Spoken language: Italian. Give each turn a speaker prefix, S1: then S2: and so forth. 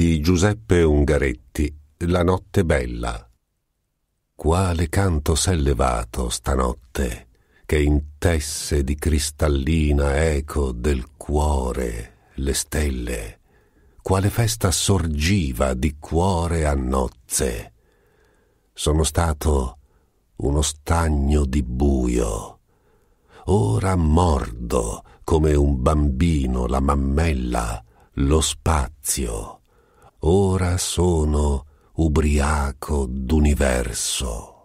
S1: di Giuseppe Ungaretti La notte bella. Quale canto s'è levato stanotte che intesse di cristallina eco del cuore le stelle? Quale festa sorgiva di cuore a nozze? Sono stato uno stagno di buio. Ora mordo come un bambino la mammella, lo spazio ora sono ubriaco d'universo.